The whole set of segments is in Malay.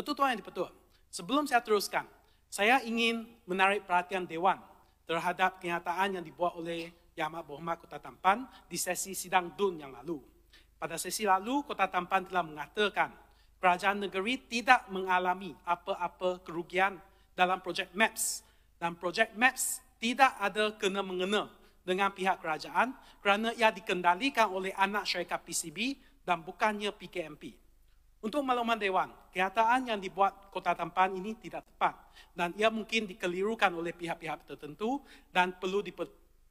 Tuan-tuan yang dipetuk, sebelum saya teruskan, saya ingin menarik perhatian Dewan terhadap kenyataan yang dibuat oleh Yamak Bohma Kota Tampan di sesi sidang DUN yang lalu. Pada sesi lalu, Kota Tampan telah mengatakan kerajaan negeri tidak mengalami apa-apa kerugian dalam projek MAPS dan projek MAPS tidak ada kena-mengena dengan pihak kerajaan kerana ia dikendalikan oleh anak syarikat PCB dan bukannya PKMP. Untuk maklumat Dewan, kenyataan yang dibuat kota tampan ini tidak tepat dan ia mungkin dikelirukan oleh pihak-pihak tertentu dan perlu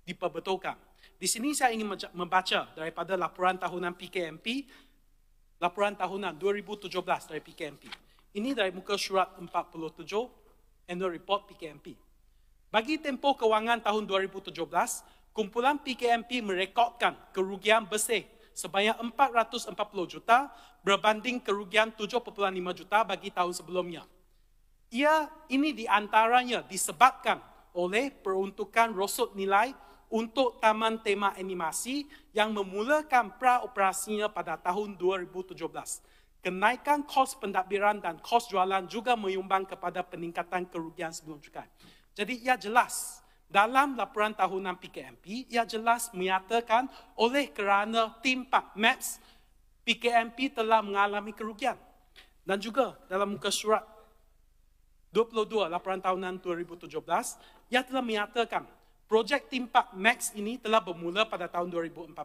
diperbetulkan. Di sini saya ingin membaca daripada laporan tahunan PKMP, laporan tahunan 2017 dari PKMP. Ini dari muka surat 47, annual report PKMP. Bagi tempoh kewangan tahun 2017, kumpulan PKMP merekodkan kerugian bersih sebanyak 440 juta berbanding kerugian 7.5 juta bagi tahun sebelumnya. Ia ini diantaranya disebabkan oleh peruntukan rosot nilai untuk taman tema animasi yang memulakan praoperasinya pada tahun 2017. Kenaikan kos pendakbiran dan kos jualan juga menyumbang kepada peningkatan kerugian sebelum cukai. Jadi ia jelas dalam laporan tahunan PKMP ia jelas menyatakan oleh kerana timpak MAPS PKMP telah mengalami kerugian dan juga dalam muka surat 22 laporan tahunan 2017 ia telah menyatakan projek timpak MAPS ini telah bermula pada tahun 2014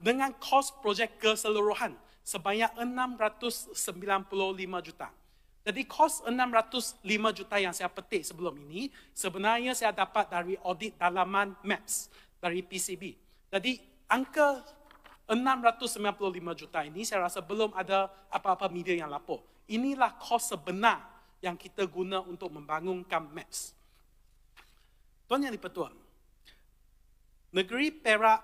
dengan kos projek keseluruhan sebanyak 695 juta. Jadi kos 605 juta yang saya petik sebelum ini, sebenarnya saya dapat dari audit dalaman MAPS dari PCB. Jadi angka 695 juta ini saya rasa belum ada apa-apa media yang lapor. Inilah kos sebenar yang kita guna untuk membangunkan MAPS. Tuan Yang Dipertuan, negeri Perak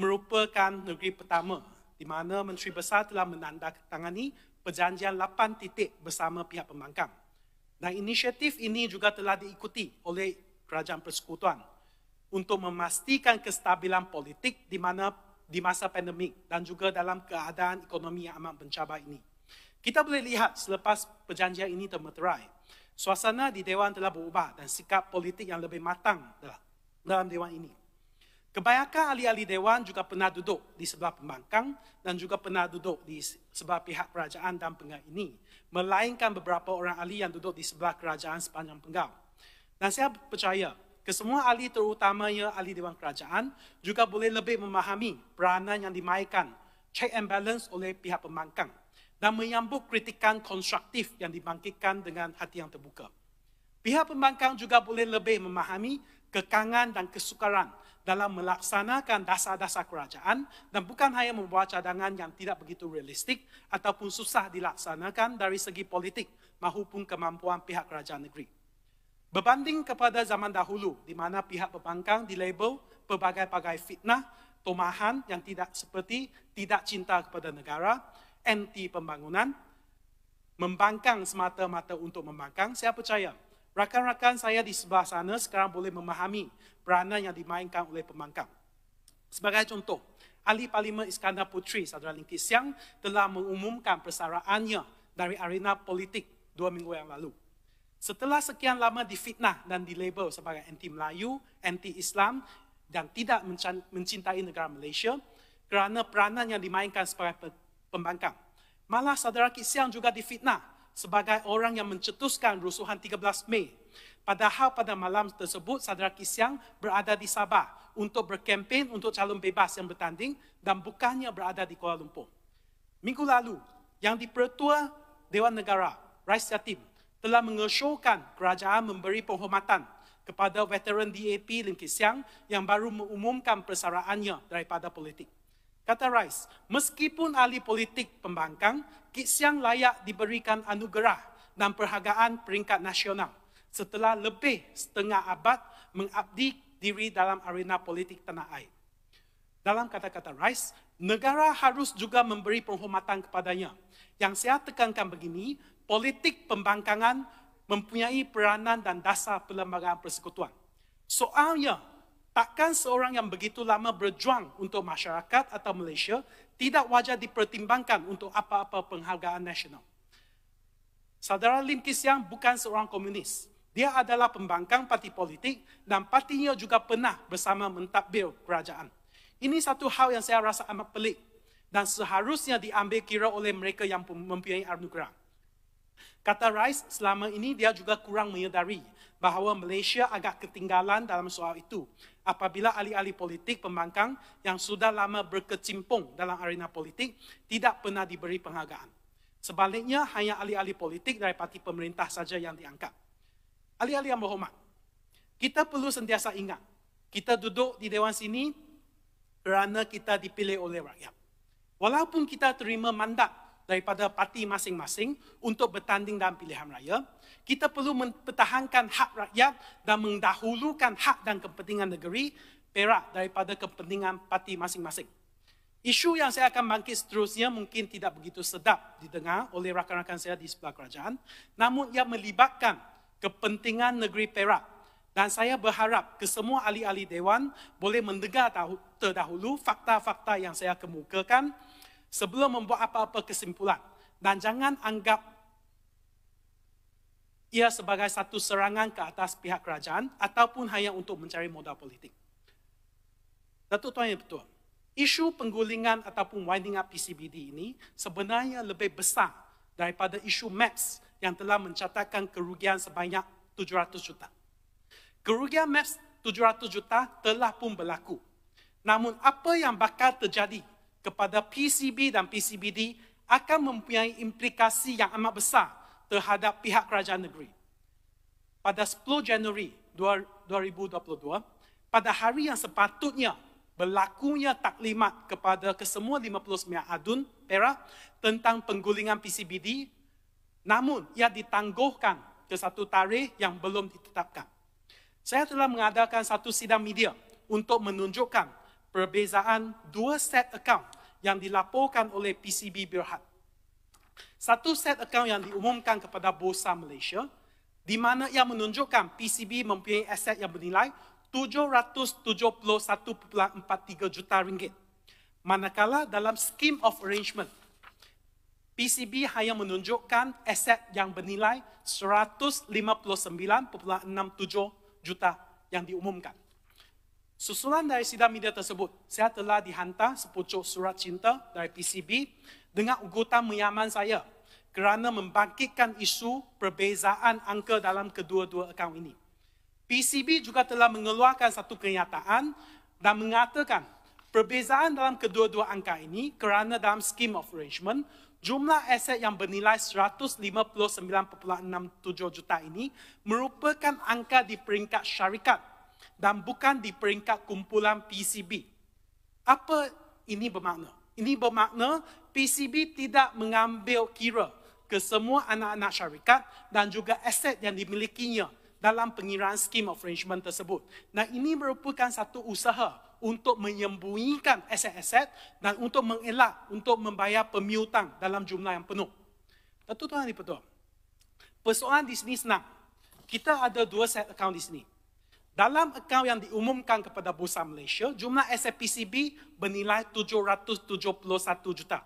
merupakan negeri pertama di mana Menteri Besar telah menandatangani perjanjian 8 titik bersama pihak pembangkang. Dan inisiatif ini juga telah diikuti oleh kerajaan persekutuan untuk memastikan kestabilan politik di mana di masa pandemik dan juga dalam keadaan ekonomi yang amat mencabar ini. Kita boleh lihat selepas perjanjian ini termeterai, suasana di Dewan telah berubah dan sikap politik yang lebih matang dalam Dewan ini. Kebanyakan ahli-ahli dewan juga pernah duduk di sebelah pembangkang dan juga pernah duduk di sebelah pihak kerajaan dan penggal ini. Melainkan beberapa orang ahli yang duduk di sebelah kerajaan sepanjang penggal. Dan saya percaya kesemua ahli terutamanya ahli dewan kerajaan juga boleh lebih memahami peranan yang dimainkan check and balance oleh pihak pembangkang dan menyambut kritikan konstruktif yang dibangkitkan dengan hati yang terbuka. Pihak pembangkang juga boleh lebih memahami kekangan dan kesukaran dalam melaksanakan dasar-dasar kerajaan dan bukan hanya membuat cadangan yang tidak begitu realistik ataupun susah dilaksanakan dari segi politik mahupun kemampuan pihak kerajaan negeri. Berbanding kepada zaman dahulu di mana pihak perbankan dilabel berbagai-bagai fitnah, tomahan yang tidak seperti tidak cinta kepada negara, anti pembangunan, membangkang semata-mata untuk membangkang, saya percaya Rakan-rakan saya di sebelah sana sekarang boleh memahami peranan yang dimainkan oleh pemangkang. Sebagai contoh, Ahli Parlimen Iskandar Putri, Saudara Lingki Siang, telah mengumumkan persaraannya dari arena politik dua minggu yang lalu. Setelah sekian lama difitnah dan dilabel sebagai anti-Melayu, anti-Islam, dan tidak mencintai negara Malaysia kerana peranan yang dimainkan sebagai pembangkang. Malah Saudara Kisiang juga difitnah sebagai orang yang mencetuskan rusuhan 13 Mei Padahal pada malam tersebut, Sadra Kisiang berada di Sabah untuk berkempen untuk calon bebas yang bertanding dan bukannya berada di Kuala Lumpur. Minggu lalu, yang dipertua Dewan Negara, Rais Yatim, telah mengesyorkan kerajaan memberi penghormatan kepada veteran DAP Lim Kisiang yang baru mengumumkan persaraannya daripada politik. Kata Rice, meskipun ahli politik pembangkang, Kisiang layak diberikan anugerah dan perhargaan peringkat nasional setelah lebih setengah abad mengabdi diri dalam arena politik tanah air. Dalam kata-kata Rice, negara harus juga memberi penghormatan kepadanya. Yang saya tekankan begini, politik pembangkangan mempunyai peranan dan dasar perlembagaan persekutuan. Soalnya, takkan seorang yang begitu lama berjuang untuk masyarakat atau Malaysia tidak wajar dipertimbangkan untuk apa-apa penghargaan nasional. Saudara Lim Kisiang bukan seorang komunis. Dia adalah pembangkang parti politik dan partinya juga pernah bersama mentadbir kerajaan. Ini satu hal yang saya rasa amat pelik dan seharusnya diambil kira oleh mereka yang mempunyai anugerah. Kata Rice, selama ini dia juga kurang menyedari bahawa Malaysia agak ketinggalan dalam soal itu apabila ahli-ahli politik pembangkang yang sudah lama berkecimpung dalam arena politik tidak pernah diberi penghargaan. Sebaliknya, hanya ahli-ahli politik dari parti pemerintah saja yang diangkat. Alih-alih yang berhormat, kita perlu sentiasa ingat, kita duduk di Dewan sini kerana kita dipilih oleh rakyat. Walaupun kita terima mandat daripada parti masing-masing untuk bertanding dalam pilihan raya, kita perlu mempertahankan hak rakyat dan mendahulukan hak dan kepentingan negeri perak daripada kepentingan parti masing-masing. Isu yang saya akan bangkit seterusnya mungkin tidak begitu sedap didengar oleh rakan-rakan saya di sebelah kerajaan, namun ia melibatkan kepentingan negeri Perak. Dan saya berharap kesemua ahli-ahli Dewan boleh mendengar terdahulu fakta-fakta yang saya kemukakan sebelum membuat apa-apa kesimpulan. Dan jangan anggap ia sebagai satu serangan ke atas pihak kerajaan ataupun hanya untuk mencari modal politik. Datuk Tuan yang betul, isu penggulingan ataupun winding up PCBD ini sebenarnya lebih besar daripada isu MAPS yang telah mencatatkan kerugian sebanyak 700 juta. Kerugian MAPS 700 juta telah pun berlaku. Namun apa yang bakal terjadi kepada PCB dan PCBD akan mempunyai implikasi yang amat besar terhadap pihak kerajaan negeri. Pada 10 Januari 2022, pada hari yang sepatutnya berlakunya taklimat kepada kesemua 59 adun Perak tentang penggulingan PCBD Namun ia ditangguhkan ke satu tarikh yang belum ditetapkan. Saya telah mengadakan satu sidang media untuk menunjukkan perbezaan dua set account yang dilaporkan oleh PCB Berhad. Satu set account yang diumumkan kepada Bursa Malaysia di mana ia menunjukkan PCB mempunyai aset yang bernilai 771.43 juta ringgit. Manakala dalam scheme of arrangement PCB hanya menunjukkan aset yang bernilai 159.67 juta yang diumumkan. Susulan dari sidang media tersebut, saya telah dihantar sepucuk surat cinta dari PCB dengan ugutan menyaman saya kerana membangkitkan isu perbezaan angka dalam kedua-dua akaun ini. PCB juga telah mengeluarkan satu kenyataan dan mengatakan perbezaan dalam kedua-dua angka ini kerana dalam scheme of arrangement, jumlah aset yang bernilai 159.67 juta ini merupakan angka di peringkat syarikat dan bukan di peringkat kumpulan PCB. Apa ini bermakna? Ini bermakna PCB tidak mengambil kira ke semua anak-anak syarikat dan juga aset yang dimilikinya dalam pengiraan skim of arrangement tersebut. Nah, ini merupakan satu usaha untuk menyembunyikan aset-aset dan untuk mengelak, untuk membayar pemiutang dalam jumlah yang penuh. Tentu Tuhan ini betul. Persoalan di sini senang. Kita ada dua set account di sini. Dalam account yang diumumkan kepada Bursa Malaysia, jumlah aset PCB bernilai 771 juta.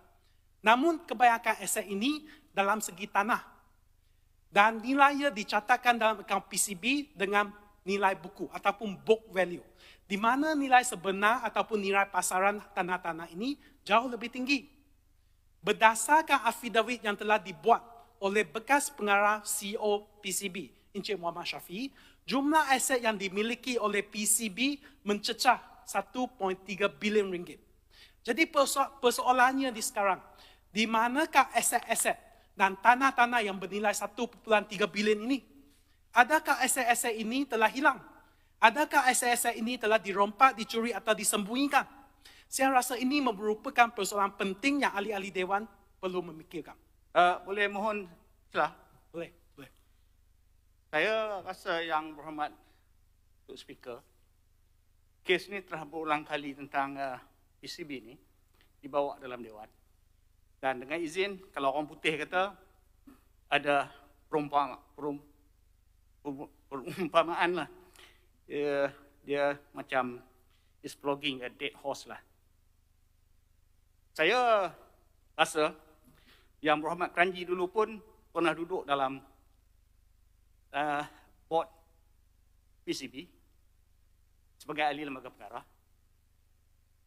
Namun kebanyakan aset ini dalam segi tanah. Dan nilainya dicatatkan dalam account PCB dengan nilai buku ataupun book value di mana nilai sebenar ataupun nilai pasaran tanah-tanah ini jauh lebih tinggi. Berdasarkan affidavit yang telah dibuat oleh bekas pengarah CEO PCB, Encik Muhammad Syafi, jumlah aset yang dimiliki oleh PCB mencecah 1.3 bilion ringgit. Jadi perso- persoalannya di sekarang, di manakah aset-aset dan tanah-tanah yang bernilai 1.3 bilion ini? Adakah aset-aset ini telah hilang? Adakah aset-aset ini telah dirompak, dicuri atau disembunyikan? Saya rasa ini merupakan persoalan penting yang ahli-ahli Dewan perlu memikirkan. Uh, boleh mohon celah? Boleh, boleh. Saya rasa yang berhormat untuk Speaker, kes ini telah berulang kali tentang uh, eh, PCB e ini dibawa dalam Dewan. Dan dengan izin, kalau orang putih kata, ada perumpamaan, perum, perumpamaan lah dia, dia macam is flogging a dead horse lah. Saya rasa yang Muhammad Kranji dulu pun pernah duduk dalam uh, board PCB sebagai ahli lembaga pengarah.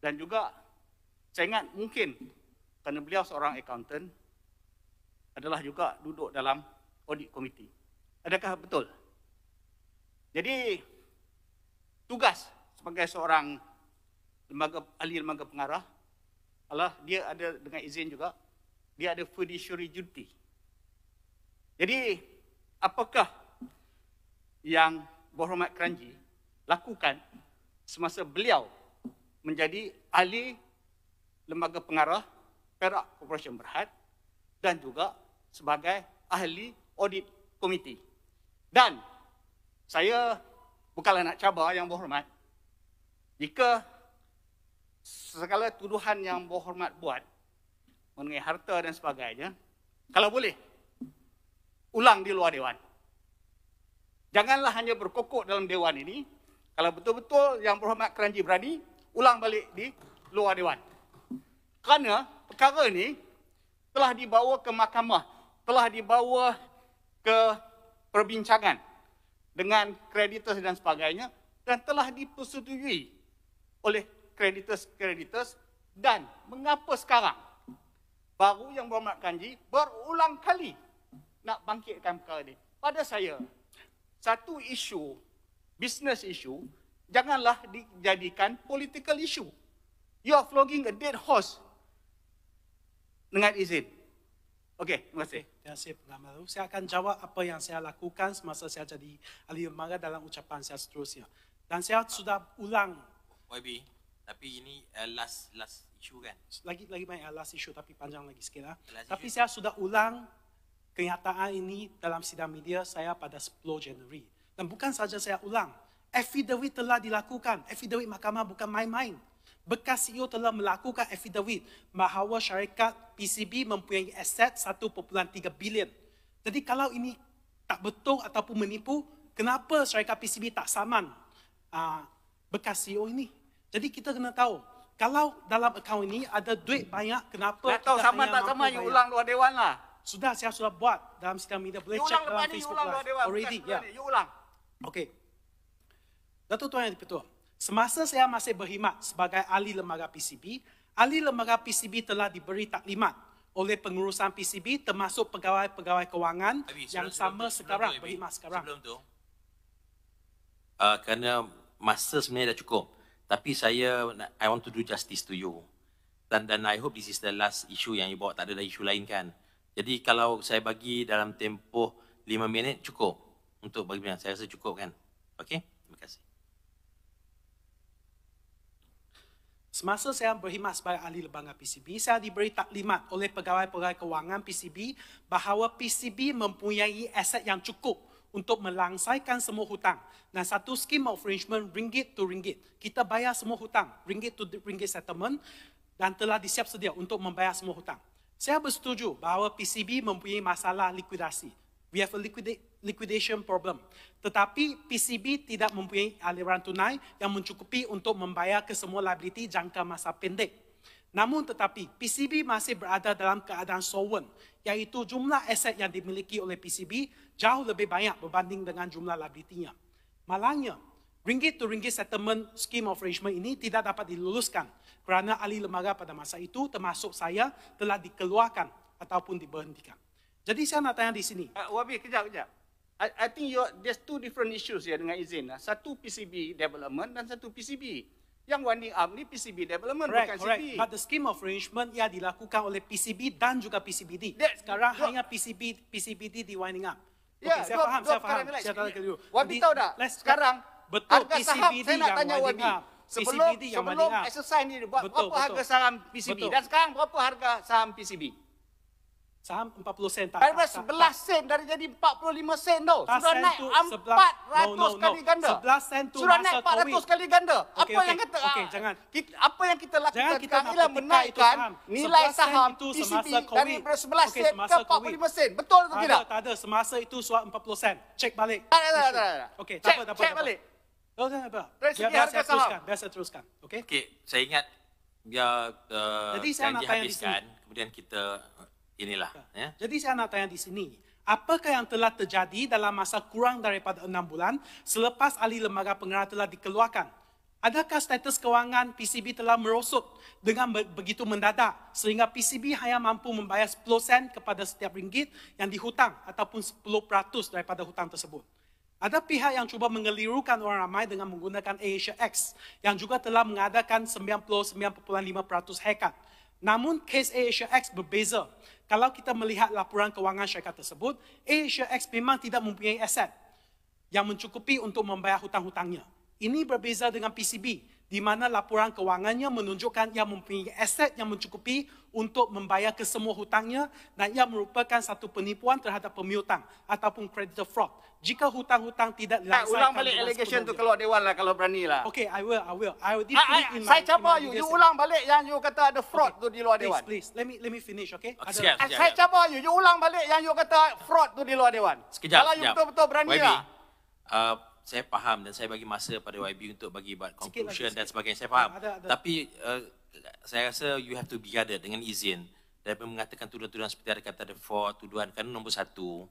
Dan juga saya ingat mungkin kerana beliau seorang accountant adalah juga duduk dalam audit committee. Adakah betul? Jadi tugas sebagai seorang lembaga ahli lembaga pengarah Allah dia ada dengan izin juga dia ada fiduciary duty jadi apakah yang berhormat Keranji lakukan semasa beliau menjadi ahli lembaga pengarah Perak Corporation Berhad dan juga sebagai ahli audit komiti. Dan saya Bukanlah nak cabar yang berhormat. Jika segala tuduhan yang berhormat buat mengenai harta dan sebagainya, kalau boleh, ulang di luar dewan. Janganlah hanya berkokok dalam dewan ini. Kalau betul-betul yang berhormat keranji berani, ulang balik di luar dewan. Kerana perkara ini telah dibawa ke mahkamah, telah dibawa ke perbincangan dengan kreditors dan sebagainya dan telah dipersetujui oleh kreditors-kreditors dan mengapa sekarang baru yang berhormat kanji berulang kali nak bangkitkan perkara ini. Pada saya, satu isu, business isu janganlah dijadikan political issue. You are flogging a dead horse dengan izin. Okey, terima kasih. Okay, terima kasih pengamal itu. Saya akan jawab apa yang saya lakukan semasa saya jadi ahli lembaga dalam ucapan saya seterusnya. Dan saya ah. sudah ulang. YB, tapi ini uh, last last issue kan? Lagi lagi banyak last issue tapi panjang lagi sekali. Ah. Lah. Tapi issue. saya sudah ulang kenyataan ini dalam sidang media saya pada 10 Januari. Dan bukan saja saya ulang, affidavit telah dilakukan. Affidavit mahkamah bukan main-main bekas CEO telah melakukan affidavit bahawa syarikat PCB mempunyai aset 1.3 bilion. Jadi kalau ini tak betul ataupun menipu, kenapa syarikat PCB tak saman uh, bekas CEO ini? Jadi kita kena tahu, kalau dalam akaun ini ada duit banyak, kenapa tak tahu, kita sama tak sama, you ulang luar dewan lah. Sudah, saya sudah buat dalam sidang media. Boleh you check dalam Facebook Live. Already, ya. Yeah. You ulang. Okay. Datuk Tuan Yang Dipertua, Semasa saya masih berkhidmat sebagai ahli lembaga PCB, ahli lembaga PCB telah diberi taklimat oleh pengurusan PCB termasuk pegawai-pegawai kewangan Abi, yang sebelum, sama sebelum sekarang berkhidmat sekarang. Sebelum tu, uh, kerana masa sebenarnya dah cukup. Tapi saya, I want to do justice to you. Dan, dan I hope this is the last issue yang you bawa. Tak ada lagi issue lain kan. Jadi kalau saya bagi dalam tempoh 5 minit, cukup. Untuk bagi saya rasa cukup kan. Okay, terima kasih. Semasa saya berkhidmat sebagai ahli lembaga PCB, saya diberi taklimat oleh pegawai-pegawai kewangan PCB bahawa PCB mempunyai aset yang cukup untuk melangsaikan semua hutang. Nah, satu skim of arrangement ringgit to ringgit. Kita bayar semua hutang, ringgit to ringgit settlement dan telah disiap sedia untuk membayar semua hutang. Saya bersetuju bahawa PCB mempunyai masalah likuidasi. We have a liquida- liquidation problem. Tetapi PCB tidak mempunyai aliran tunai yang mencukupi untuk membayar ke semua liability jangka masa pendek. Namun tetapi PCB masih berada dalam keadaan sovereign, yaitu jumlah aset yang dimiliki oleh PCB jauh lebih banyak berbanding dengan jumlah liabilitynya. Malangnya, ringgit to ringgit settlement scheme of arrangement ini tidak dapat diluluskan kerana ahli lembaga pada masa itu termasuk saya telah dikeluarkan ataupun diberhentikan. Jadi saya nak tanya di sini. Uh, Wabi, kejap, kejap. I, I think you there's two different issues ya dengan izin. Satu PCB development dan satu PCB. Yang winding up ni PCB development correct, bukan correct. CB. But the scheme of arrangement ia dilakukan oleh PCB dan juga PCBD. That, Sekarang hanya PCB PCBD di winding up. Ya, okay, yeah, saya faham, saya faham. Saya Wabi tahu tak? Sekarang betul harga saham saya nak tanya Wabi. Sebelum, PCBD sebelum exercise ni berapa betul. harga saham PCB betul. dan sekarang berapa harga saham PCB? saham 40 sen. Tak, Daripada 11 sen dari jadi 45 sen tau. Sudah naik 400 kali ganda. 11 sen tu Sudah naik 400 kali ganda. Apa yang kata? Okay, jangan. Kita, apa yang kita lakukan? kita kami menaikkan nilai saham itu semasa COVID. Dari 11 okay, sen ke 45 sen. Betul atau tidak? Tak ada, Semasa itu suap 40 sen. Check balik. Tak ada, tak ada. Okay, tak apa, tak apa. Check balik. tak apa. Biar teruskan. Biar teruskan. Okey. Okay, saya ingat ya, eh, dia uh, janji habiskan. Kemudian kita inilah. Ya. Jadi saya nak tanya di sini, apakah yang telah terjadi dalam masa kurang daripada enam bulan selepas ahli lembaga pengarah telah dikeluarkan? Adakah status kewangan PCB telah merosot dengan begitu mendadak sehingga PCB hanya mampu membayar 10 sen kepada setiap ringgit yang dihutang ataupun 10% daripada hutang tersebut? Ada pihak yang cuba mengelirukan orang ramai dengan menggunakan Asia X yang juga telah mengadakan 99.5% haircut. Namun kes Asia X berbeza. Kalau kita melihat laporan kewangan syarikat tersebut, Asia X memang tidak mempunyai aset yang mencukupi untuk membayar hutang-hutangnya. Ini berbeza dengan PCB di mana laporan kewangannya menunjukkan ia mempunyai aset yang mencukupi untuk membayar kesemua hutangnya dan ia merupakan satu penipuan terhadap pemiutang ataupun creditor fraud. Jika hutang-hutang tidak eh, dilaksanakan... Ha, ulang balik allegation tu keluar dewan lah kalau berani lah. Okay, I will, I will. I will ha, ha, in saya cabar you, you ulang balik yang you kata ada fraud okay. tu di luar dewan. Please, please, let me let me finish, okay? okay ah, sekejap, eh, sekejap, saya cabar you, you ulang balik yang you kata fraud tu di luar dewan. Sekejap, kalau sekejap. Kalau you betul-betul berani lah. Uh, saya faham dan saya bagi masa pada YB untuk bagi buat conclusion sikit sikit. dan sebagainya saya faham. Ada, ada. Tapi uh, saya rasa you have to be guided dengan izin daripada mengatakan tuduhan-tuduhan seperti ada kata ada four tuduhan kerana nombor satu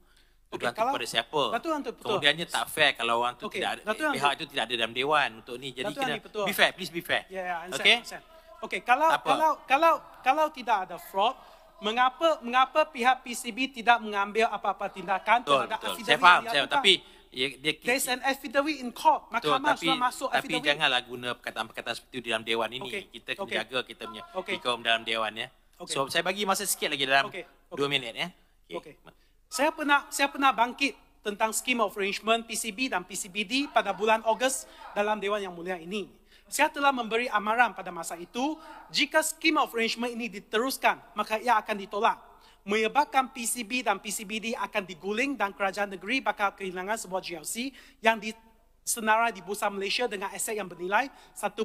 tuduhan okay, kepada siapa? Datuan Kemudiannya tak fair kalau orang tu okay. tidak ada, Datuan eh, pihak itu tidak ada dalam dewan untuk ni jadi Datuan kena ni, be fair please be fair. Yeah, yeah, understand, okay. Understand. Okay, kalau, kalau kalau kalau tidak ada fraud mengapa mengapa pihak PCB tidak mengambil apa-apa tindakan betul, terhadap betul. Saya faham, saya tapi Ya, dia, There's an affidavit in court. Mahkamah sudah masuk tapi affidavit. Tapi janganlah guna perkataan-perkataan seperti itu dalam dewan ini. Okay. Kita kena okay. jaga kita punya okay. ikum dalam dewan ya. Okay. So saya bagi masa sikit lagi dalam okay. Okay. 2 minit ya. Okay. Okay. Saya pernah saya pernah bangkit tentang scheme of arrangement PCB dan PCBD pada bulan Ogos dalam dewan yang mulia ini. Saya telah memberi amaran pada masa itu, jika scheme of arrangement ini diteruskan, maka ia akan ditolak menyebabkan PCB dan PCBD akan diguling dan kerajaan negeri bakal kehilangan sebuah GLC yang disenara di Bursa Malaysia dengan aset yang bernilai 1.3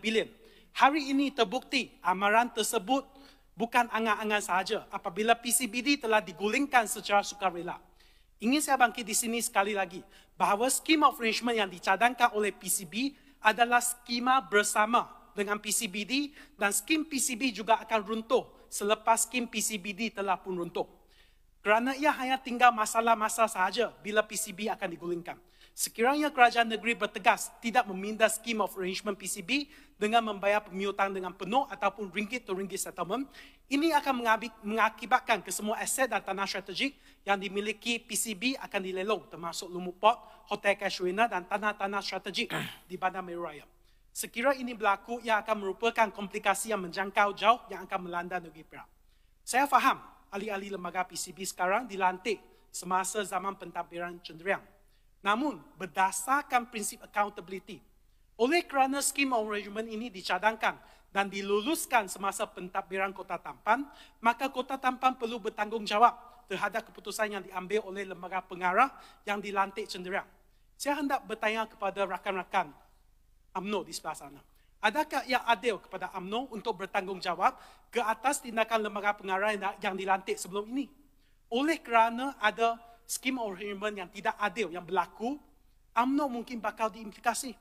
bilion. Hari ini terbukti amaran tersebut bukan angan-angan sahaja apabila PCBD telah digulingkan secara sukarela. Ingin saya bangkit di sini sekali lagi bahawa skema of arrangement yang dicadangkan oleh PCB adalah skema bersama dengan PCBD dan skim PCB juga akan runtuh selepas skim PCBD telah pun runtuh. Kerana ia hanya tinggal masalah-masalah sahaja bila PCB akan digulingkan. Sekiranya kerajaan negeri bertegas tidak meminda skim of arrangement PCB dengan membayar pemiutang dengan penuh ataupun ringgit to ringgit settlement, ini akan mengakibatkan kesemua aset dan tanah strategik yang dimiliki PCB akan dilelong termasuk Lumut Port, Hotel Kashwina dan tanah-tanah strategik di Bandar Meru Raya. Sekiranya ini berlaku, ia akan merupakan komplikasi yang menjangkau jauh yang akan melanda negeri Perak. Saya faham ahli-ahli lembaga PCB sekarang dilantik semasa zaman pentadbiran cenderang. Namun, berdasarkan prinsip accountability, oleh kerana skim of arrangement ini dicadangkan dan diluluskan semasa pentadbiran kota tampan, maka kota tampan perlu bertanggungjawab terhadap keputusan yang diambil oleh lembaga pengarah yang dilantik cenderang. Saya hendak bertanya kepada rakan-rakan UMNO di sebelah sana. Adakah ia adil kepada UMNO untuk bertanggungjawab ke atas tindakan lembaga pengarah yang dilantik sebelum ini? Oleh kerana ada skim arrangement yang tidak adil yang berlaku, UMNO mungkin bakal diimplikasi.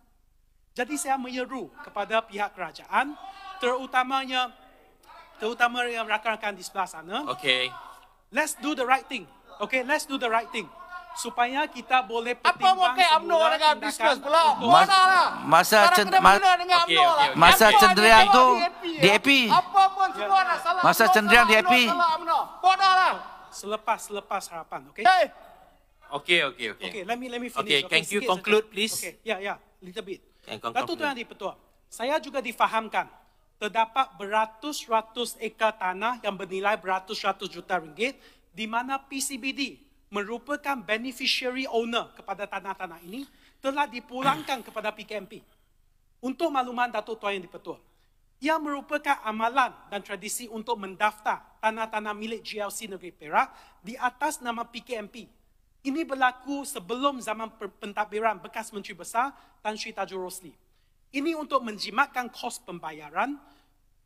Jadi saya menyeru kepada pihak kerajaan, terutamanya terutama yang rakan-rakan di sebelah sana. Okay. Let's do the right thing. Okay, let's do the right thing supaya kita boleh pertimbangkan apa mau ke dengan diskus pula mana lah masa cendera dengan okay, okay, lah. okay. masa cendera tu di AP apa pun semua yeah. lah salah masa cendera di AP bodoh lah selepas selepas harapan okey hey. okey okey okey okey let me let me finish okey okay, can okay, you conclude okay. please okey ya yeah, ya yeah. little bit Datuk Tuan Di Petua, saya juga difahamkan terdapat beratus-ratus ekar tanah yang bernilai beratus-ratus juta ringgit di mana PCBD, merupakan beneficiary owner kepada tanah-tanah ini telah dipulangkan kepada PKMP. Untuk makluman Datuk Tuan Yang Dipertua, ia merupakan amalan dan tradisi untuk mendaftar tanah-tanah milik GLC Negeri Perak di atas nama PKMP. Ini berlaku sebelum zaman pentadbiran bekas Menteri Besar Tan Sri Tajul Rosli. Ini untuk menjimatkan kos pembayaran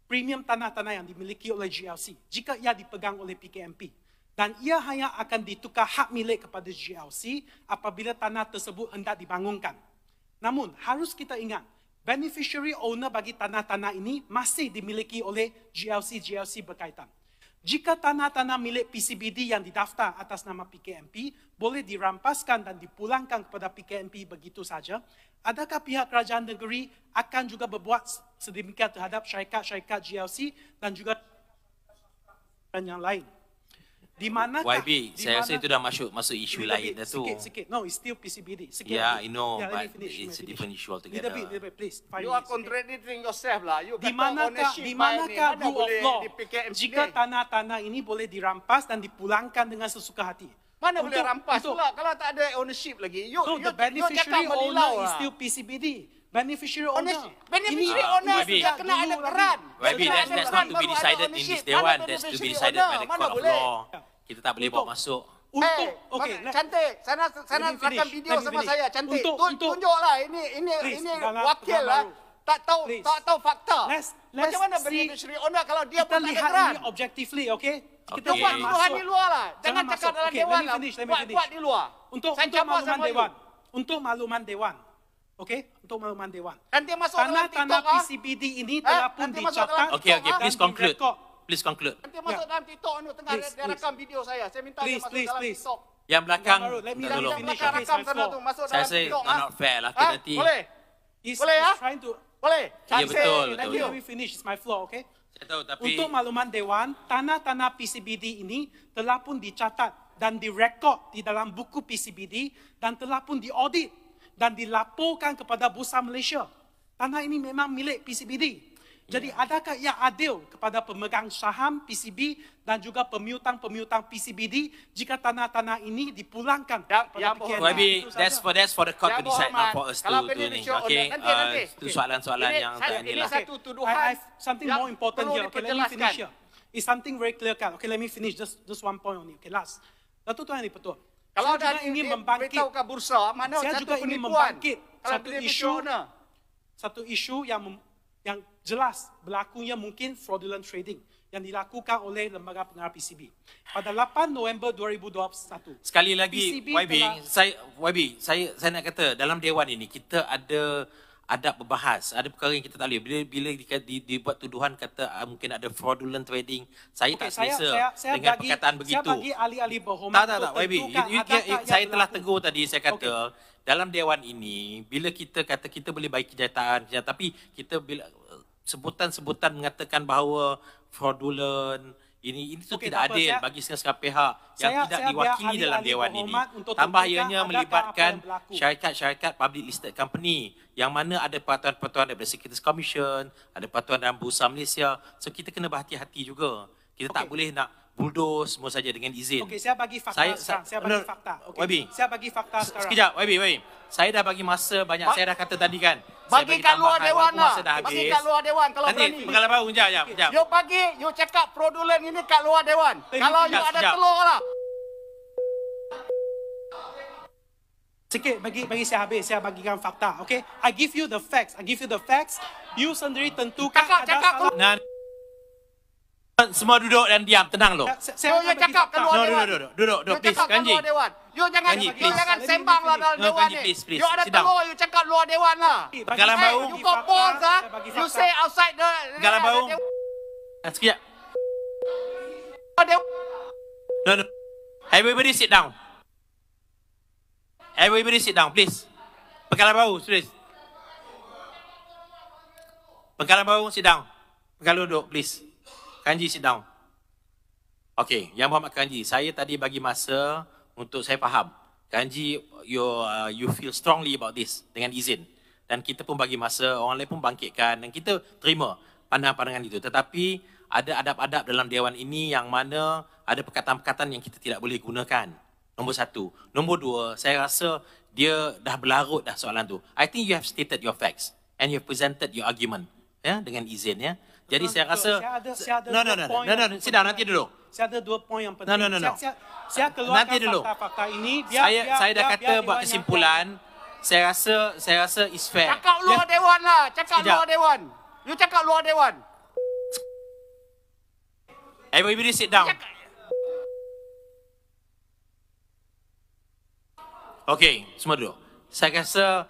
premium tanah-tanah yang dimiliki oleh GLC jika ia dipegang oleh PKMP dan ia hanya akan ditukar hak milik kepada GLC apabila tanah tersebut hendak dibangunkan. Namun, harus kita ingat, beneficiary owner bagi tanah-tanah ini masih dimiliki oleh GLC-GLC berkaitan. Jika tanah-tanah milik PCBD yang didaftar atas nama PKMP boleh dirampaskan dan dipulangkan kepada PKMP begitu saja, adakah pihak kerajaan negeri akan juga berbuat sedemikian terhadap syarikat-syarikat GLC dan juga yang lain? Di mana YB, saya rasa itu dah masuk masuk isu little lain dah tu. Sikit, sikit. No, it's still PCBD. Sikit. Yeah, I know, yeah, but finish, it's a different issue altogether. Little bit, little bit, please. Five you minutes, are contradicting okay. yourself lah. You di manakah, di manakah rule of law jika tanah-tanah ini boleh dirampas dan dipulangkan dengan sesuka hati? Mana untuk, boleh rampas pula kalau tak ada ownership lagi? You, so, you, the beneficiary you owner lah. is still PCBD. Beneficiary owner. Beneficiary uh, owner YB. sudah kena ada peran. YB, that's, that's not to be decided in this Dewan. That's to be decided owner. by the Mana court boleh? of law. Yeah kita tak boleh bawa masuk. Untuk hey, eh, okey cantik. Sana sana rakam video sama saya cantik. Untuk, Tun, untuk. Tunjuklah ini ini Please, ini wakil lah. Tak tahu Please. tak tahu fakta. Let's, let's Macam mana Sri Ona kalau dia pun tak ada ini objectively okey. Kita okay. buat tuduhan di luar lah. Jangan, Jangan cakap dalam okay, dewan lah. Finish, buat, buat di luar. Untuk, saya untuk maluman dewan. You. Untuk maluman dewan. Okey, untuk maluman dewan. Nanti masuk dalam tanah ah. PCBD ini telah eh, pun dicatat. Okey, okey, please ah. conclude please conclude. Nanti masuk yeah. dalam TikTok anu tengah please, dia, rakam video saya. Saya minta please, dia masuk please, dalam please. TikTok. Yang belakang yang baru, let me finish rakam sana tu masuk dalam TikTok. Saya say not fair lah ha? nanti. Boleh. He's, boleh ya? trying to boleh. Ya yeah, betul. betul nanti betul. we finish my floor, okay? Saya tahu tapi untuk maklumat dewan, tanah-tanah PCBD ini telah pun dicatat dan direkod di dalam buku PCBD dan telah pun diaudit dan dilaporkan kepada Bursa Malaysia. Tanah ini memang milik PCBD. Jadi adakah ia adil kepada pemegang saham PCB dan juga pemiutang-pemiutang PCBD jika tanah-tanah ini dipulangkan yeah, kepada yeah, ya, PKN? Maybe that's for that's for the court yeah, to decide, not for us to, to do ni. Okay, uh, itu soalan-soalan yang saya ini lah. satu tuduhan. I, I, something more important here. Okay, let me finish here. It's something very clear kan? Okay, let me finish. Just just one point only. Okay, last. Datuk Tuan Yang betul. Kalau saya ini ingin membangkit. Saya bursa, mana saya satu juga penipuan. membangkit. satu isu, satu isu yang yang jelas berlakunya mungkin fraudulent trading yang dilakukan oleh lembaga pengarah PCB. Pada 8 November 2021. Sekali lagi PCB YB, telah... saya YB, saya saya nak kata dalam dewan ini kita ada ada berbahas, ada perkara yang kita tak boleh. Bila bila dibuat di, di tuduhan kata uh, mungkin ada fraudulent trading, saya okay, tak selesa saya, saya, saya dengan bagi, perkataan begitu. Saya bagi ahli-ahli berhormat. Tak, tak, tak, YB. You, you, you, you, saya berlaku. telah tegur tadi, saya kata okay. dalam dewan ini, bila kita kata kita boleh baik kenyataan, tapi kita bila sebutan-sebutan mengatakan bahawa fraudulent ini ini tu okay, tidak adil saya, bagi sekalian pihak yang tidak saya diwakili dalam dewan ini tambah ianya melibatkan syarikat-syarikat public listed company yang mana ada patuan-patuan daripada Securities Commission ada patuan dalam Bursa Malaysia so kita kena berhati-hati juga kita okay. tak boleh nak bulldoze semua saja dengan izin. Okey, saya bagi fakta. Saya, saya, saya bagi menurut, fakta. Okay. YB. Saya bagi fakta sekarang. Sekejap, YB, YB. Saya dah bagi masa banyak. Ba- saya dah kata tadi kan. Bagi kat luar kan, dewan lah. Bagi kat luar dewan kalau Nanti, berani. Nanti, pengalaman baru. Sekejap, sekejap. Okay. You bagi, you cakap Produlen ini kat luar dewan. Eh, kalau you ada sekejap. telur lah. Sikit, bagi, bagi saya habis. Saya bagikan fakta, okay? I give you the facts. I give you the facts. You sendiri tentukan. Cakap, cakap. Salah. Nah, semua duduk dan diam, tenang lo. Saya nak cakap keluar dewan. Duduk, duduk, duduk, duduk, please, kanji. Yo jangan, yo jangan sembang lah dalam dewan ni. Please, please, yo ada sedang. yo cakap luar dewan lah. Galang bau. Ah. You got balls ha? You say outside the... Galang bau. Ah, sekejap. No, no. Everybody sit down. Everybody sit down, please. Pengkalan bau, serius. Pengkalan bau, sit down. Pengkalan duduk, please. Kanji sit down. Okay, Yang Muhammad Kanji, saya tadi bagi masa untuk saya faham. Kanji, you uh, you feel strongly about this dengan izin. Dan kita pun bagi masa, orang lain pun bangkitkan dan kita terima pandangan-pandangan itu. Tetapi ada adab-adab dalam Dewan ini yang mana ada perkataan-perkataan yang kita tidak boleh gunakan. Nombor satu. Nombor dua, saya rasa dia dah berlarut dah soalan tu. I think you have stated your facts and you have presented your argument ya, dengan izin. Ya. Jadi saya rasa no, no, no, no, no, no, nanti dulu. Saya ada dua poin yang penting. No, no, no, Saya, saya, nanti dulu. saya saya dah kata buat kesimpulan. Saya rasa saya rasa is fair. Cakap luar ya. dewan lah. Cakap luar dewan. You cakap luar dewan. Everybody sit down. Okay, semua dulu. Saya rasa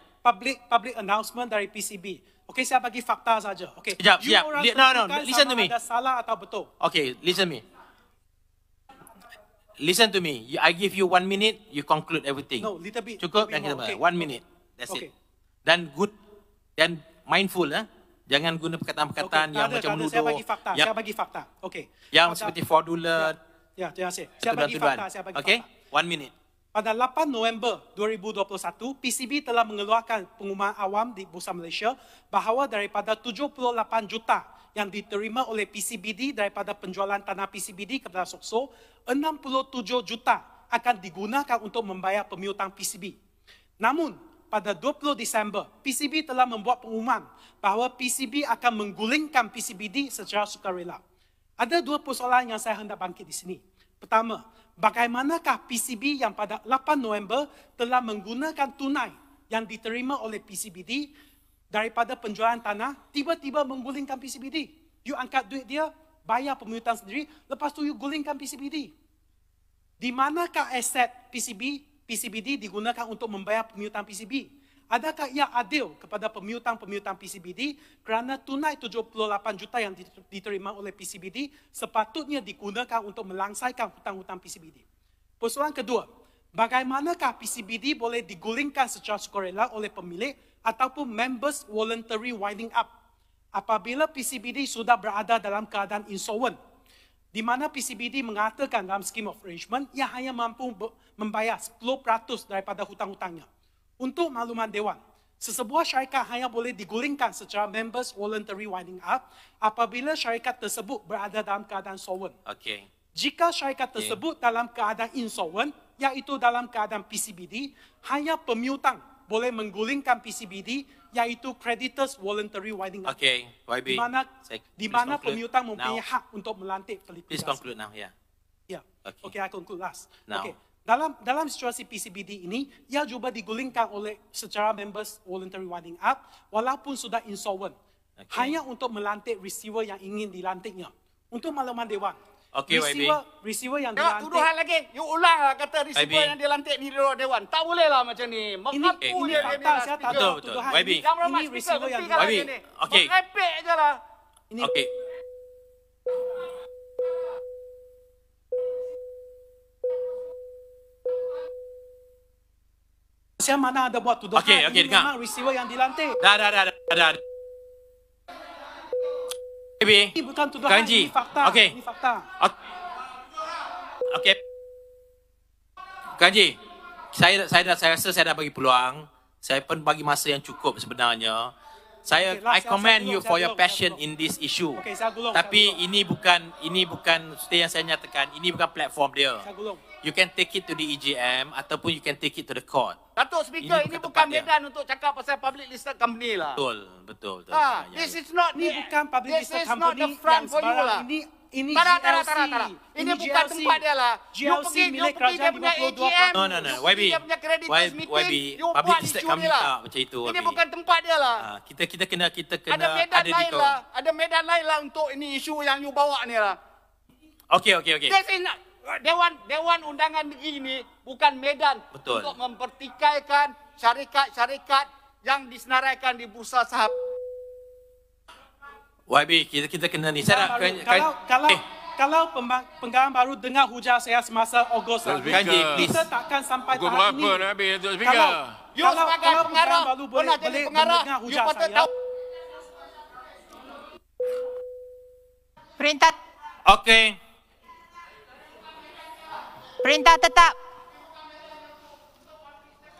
public public announcement dari PCB. Okay, saya bagi fakta saja. Okay. Sekejap, you sekejap. Li- no, no, listen to me. Ada salah atau betul. Okay, listen me. Listen to me. I give you one minute, you conclude everything. No, little bit. Cukup? Little bit more. Okay. One minute. That's okay. it. Then good, Then mindful. Eh? Jangan guna perkataan-perkataan okay. yang ada, macam menuduh. Saya bagi fakta. Yang, saya bagi fakta. Okay. Yang fakta. seperti fraudulent. Ya, ya terima kasih. Saya bagi fakta. okay, one minute. Pada 8 November 2021, PCB telah mengeluarkan pengumuman awam di Bursa Malaysia bahawa daripada 78 juta yang diterima oleh PCBD daripada penjualan tanah PCBD kepada Sokso, 67 juta akan digunakan untuk membayar pemiutang PCB. Namun, pada 20 Disember, PCB telah membuat pengumuman bahawa PCB akan menggulingkan PCBD secara sukarela. Ada dua persoalan yang saya hendak bangkit di sini. Pertama, bagaimanakah PCB yang pada 8 November telah menggunakan tunai yang diterima oleh PCBD daripada penjualan tanah, tiba-tiba menggulingkan PCBD. You angkat duit dia, bayar pemutusan sendiri, lepas tu you gulingkan PCBD. Di manakah aset PCB, PCBD digunakan untuk membayar pemutusan PCB? adakah ia adil kepada pemiutang-pemiutang PCBD kerana tunai 78 juta yang diterima oleh PCBD sepatutnya digunakan untuk melangsaikan hutang-hutang PCBD. Persoalan kedua, bagaimanakah PCBD boleh digulingkan secara sukarela oleh pemilik ataupun members voluntary winding up apabila PCBD sudah berada dalam keadaan insolvent di mana PCBD mengatakan dalam scheme of arrangement ia hanya mampu membayar 10% daripada hutang-hutangnya. Untuk makluman Dewan, sesebuah syarikat hanya boleh digulingkan secara members voluntary winding up apabila syarikat tersebut berada dalam keadaan solvent. Okay. Jika syarikat tersebut okay. dalam keadaan insolvent, iaitu dalam keadaan PCBD, hanya pemiutang boleh menggulingkan PCBD iaitu creditors voluntary winding up. Okay, YB. Di mana, Saya, di mana pemiutang mempunyai now. hak untuk melantik pelipis. Please conclude now, yeah. Yeah. Okay, okay I conclude last. Now. Okay dalam dalam situasi PCBD ini, ia juga digulingkan oleh secara members voluntary winding up, walaupun sudah insolvent. Okay. Hanya untuk melantik receiver yang ingin dilantiknya. Untuk malaman Dewan. Okay, receiver, YB. receiver yang Tengok dilantik. tuduhan lagi. You ulang lah kata receiver YB. yang dilantik di luar Dewan. Tak boleh lah macam ni. Mengapu ini, eh, ini dia fakta. Saya tak tahu tuduhan. YB. Ini, ini receiver yang dilantik. YB. Okay. Mengepek je lah. Okay. Siapa mana ada buat tuduhan. Okay, okay, dengar. Memang receiver yang dilantik. Dah, dah, dah, dah, dah. Baby. Ini bukan tuduhan, Kanji. ini fakta. Okay. Ini fakta. Okay. Kanji, saya saya dah saya rasa saya dah bagi peluang. Saya pun bagi masa yang cukup sebenarnya. Saya okay, last, I commend you for your passion in this issue. Okay, gulung, Tapi ini bukan ini bukan seperti yang saya nyatakan. Ini bukan platform dia. You can take it to the EGM ataupun you can take it to the court. Datuk Speaker, ini, ini bukan medan untuk cakap pasal public listed company lah. Betul, betul. betul. Ha, ya, this ya. is not ni bukan public listed company. This is not the front for you lah. Ini ini tara, tara, tara, tara. Ini, ini bukan GLC. tempat dia lah. GLC you pergi, milik e you pergi dia punya EGM. No, no, no. YB. Dia punya credit YB, meeting. YB. You public buat listed company lah. Tak, macam itu. YB. Ini bukan tempat dia lah. Ha, kita kita kena kita kena ada medan ada lain lah. Ada medan lain lah untuk ini isu yang you bawa ni lah. Okay, okay, okay. This is not, dewan dewan undangan ini bukan medan Betul. untuk mempertikaikan syarikat-syarikat yang disenaraikan di bursa saham. YB, kita kita kena ni. Saya nak, kalau kan, kalau eh. kalau pembangkang baru dengar hujah saya semasa Ogos. Ah. Kanji, kita takkan sampai Ogo tahap berapa, ini. Nabi, kalau, you kalau, kalau you sebagai pengarah, baru boleh, boleh jadi pengarah, hujah you saya. Perintah. Okay. Perintah tetap.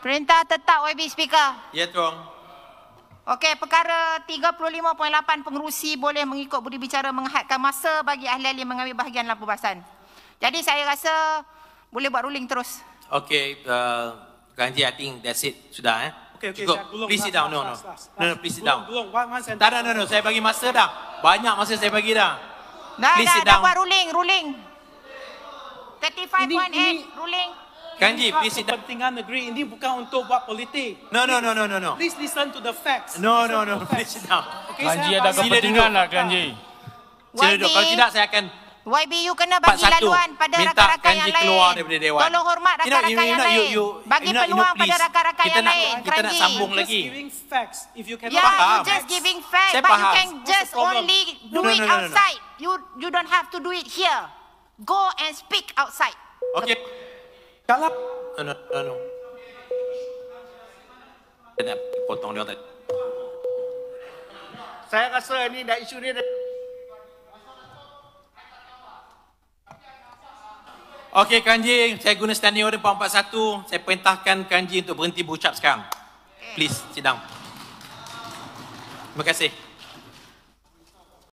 Perintah tetap YB Speaker. Ya Tuan. Okey, perkara 35.8 pengerusi boleh mengikut budi bicara menghadkan masa bagi ahli-ahli mengambil bahagian dalam perbahasan. Jadi saya rasa boleh buat ruling terus. Okey, uh, Ganji, I think that's it. Sudah eh? Okay, okay, Cukup. Belum, lah. please sit down. No, no. No, no, please sit down. Belum, belum. One, one tak ada, no, no. Saya bagi masa dah. Banyak masa saya bagi dah. Nah, please sit down. Dah buat ruling, ruling. 35.8 ruling. Kanji, please sit down. Kepentingan negeri ini bukan untuk buat politik. No, no, no, no, no, Please listen to the facts. No, no, no, please sit down. Kanji ada kepentingan lah, Kanji. Ah. Sila duduk. Kalau tidak, saya akan YBU kena bagi satu, laluan pada rakan-rakan yang lain. Daripada Dewan. Tolong hormat rakan-rakan you know, you know, yang lain. Bagi you know, peluang you know, pada rakan-rakan yang nak, lain. Kita nak sambung lagi. Ya, yeah, you just giving facts. Saya but faham. you can just only do no, no, no, it outside. No, no, no. You you don't have to do it here go and speak outside. Okay. Kalap. Ano, eh, ano. Eh, Kena potong dia tadi. Saya rasa ini dah isu ni dah. Okey Kanji, saya guna standing order 441. Saya perintahkan Kanji untuk berhenti berucap sekarang. Please, sidang. Terima kasih.